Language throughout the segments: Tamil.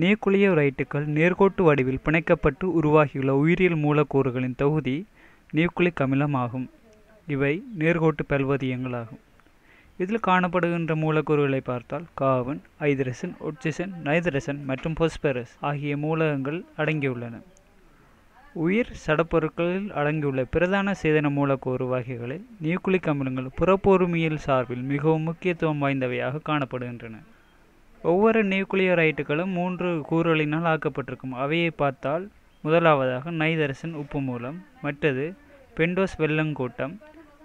நியூக்ளியோரைட்டுகள் நேர்கோட்டு வடிவில் பிணைக்கப்பட்டு உருவாகியுள்ள உயிரியல் மூலக்கூறுகளின் தொகுதி நியூக்ளிக் அமிலம் ஆகும் இவை நேர்கோட்டு பல்வதியங்களாகும் இதில் காணப்படுகின்ற மூலக்கூறுகளை பார்த்தால் காவன் ஐதரசன் ஒட்சிசன் நைதரசன் மற்றும் பொஸ்பரஸ் ஆகிய மூலகங்கள் அடங்கியுள்ளன உயிர் சடப்பொருட்களில் அடங்கியுள்ள பிரதான சேதன மூலக்கூறு வகைகளில் நியூக்ளிக் அமிலங்கள் புறப்பொருமியல் சார்பில் மிகவும் முக்கியத்துவம் வாய்ந்தவையாக காணப்படுகின்றன ஒவ்வொரு நியூக்ளியோரைட்டுகளும் மூன்று கூறுகளினால் ஆக்கப்பட்டிருக்கும் அவையை பார்த்தால் முதலாவதாக நைதரசன் உப்பு மூலம் மற்றது பெண்டோஸ் வெள்ளங்கூட்டம்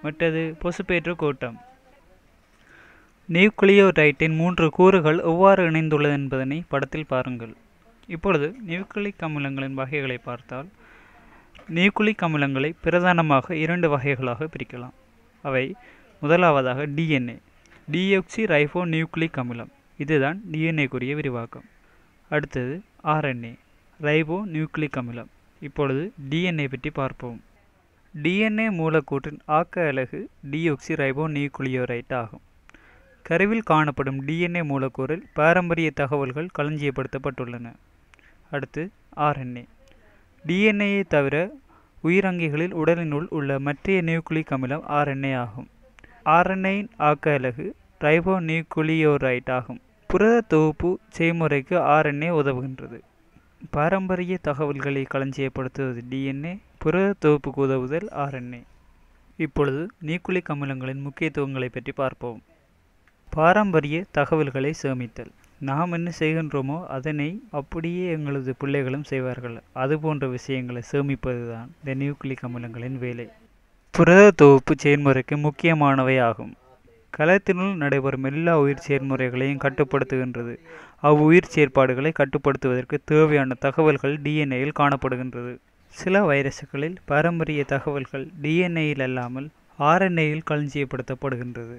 மற்றது பொசுப்பேற்று கூட்டம் நியூக்ளியோரைட்டின் மூன்று கூறுகள் எவ்வாறு இணைந்துள்ளது என்பதனை படத்தில் பாருங்கள் இப்பொழுது நியூக்ளிக் அமிலங்களின் வகைகளை பார்த்தால் நியூக்ளிக் அமிலங்களை பிரதானமாக இரண்டு வகைகளாக பிரிக்கலாம் அவை முதலாவதாக டிஎன்ஏ டிஎக்சி ரைஃபோ நியூக்ளிக் அமிலம் இதுதான் டிஎன்ஏக்குரிய விரிவாக்கம் அடுத்தது ஆர்என்ஏ ரைபோ நியூக்ளிக் அமிலம் இப்பொழுது டிஎன்ஏ பற்றி பார்ப்போம் டிஎன்ஏ மூலக்கூற்றின் ஆக்க அலகு டியோக்சி ரைபோ நியூக்ளியோரைட் ஆகும் கருவில் காணப்படும் டிஎன்ஏ மூலக்கூறில் பாரம்பரிய தகவல்கள் களஞ்சியப்படுத்தப்பட்டுள்ளன அடுத்து ஆர்என்ஏ டிஎன்ஏயை தவிர உயிரங்கிகளில் உடலினுள் உள்ள மற்றைய நியூக்ளிக் அமிலம் ஆர்என்ஏ ஆகும் ஆர்என்ஏயின் ஆக்க அலகு ரைபோ நியூக்ளியோரைட் ஆகும் புரத தொகுப்பு செய்முறைக்கு ஆர்என்ஏ உதவுகின்றது பாரம்பரிய தகவல்களை களஞ்சியப்படுத்துவது டிஎன்ஏ புரத தொகுப்புக்கு உதவுதல் ஆர்என்ஏ இப்பொழுது நியூக்ளிக் அமிலங்களின் முக்கியத்துவங்களை பற்றி பார்ப்போம் பாரம்பரிய தகவல்களை சேமித்தல் நாம் என்ன செய்கின்றோமோ அதனை அப்படியே எங்களது பிள்ளைகளும் செய்வார்கள் அது போன்ற விஷயங்களை சேமிப்பதுதான் இந்த நியூக்ளிக் அமிலங்களின் வேலை புரத தொகுப்பு செயல்முறைக்கு முக்கியமானவை ஆகும் கலத்தினுள் நடைபெறும் எல்லா உயிர் செயல்முறைகளையும் கட்டுப்படுத்துகின்றது அவ்வுயிர் செயற்பாடுகளை கட்டுப்படுத்துவதற்கு தேவையான தகவல்கள் டிஎன்ஏயில் காணப்படுகின்றது சில வைரசுகளில் பாரம்பரிய தகவல்கள் டிஎன்ஏயில் அல்லாமல் ஆர்என்ஏயில் களஞ்சியப்படுத்தப்படுகின்றது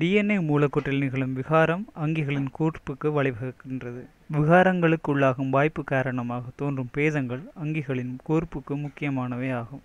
டிஎன்ஏ மூலக்கூற்றில் நிகழும் விகாரம் அங்கிகளின் கூர்ப்புக்கு வழிவகுக்கின்றது விகாரங்களுக்கு உள்ளாகும் வாய்ப்பு காரணமாக தோன்றும் பேதங்கள் அங்கிகளின் கூர்ப்புக்கு முக்கியமானவை ஆகும்